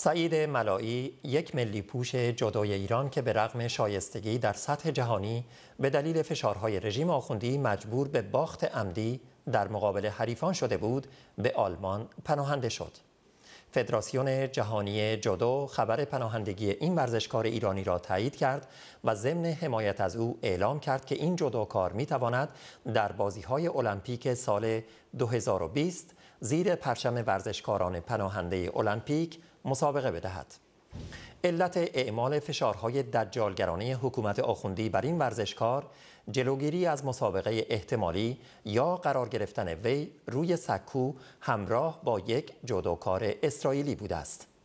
سعید ملایی یک ملی پوش جدای ایران که به رغم شایستگی در سطح جهانی به دلیل فشارهای رژیم آخوندی مجبور به باخت عمدی در مقابل حریفان شده بود به آلمان پناهنده شد. فدراسیون جهانی جودو خبر پناهندگی این ورزشکار ایرانی را تایید کرد و ضمن حمایت از او اعلام کرد که این جودوکار می تواند در بازی های المپیک سال 2020 زیر پرچم ورزشکاران پناهنده المپیک مسابقه بدهد. علت اعمال فشارهای دجالگرانه حکومت آخوندی بر این ورزشکار جلوگیری از مسابقه احتمالی یا قرار گرفتن وی روی سکو همراه با یک جودوکار اسرائیلی بوده است.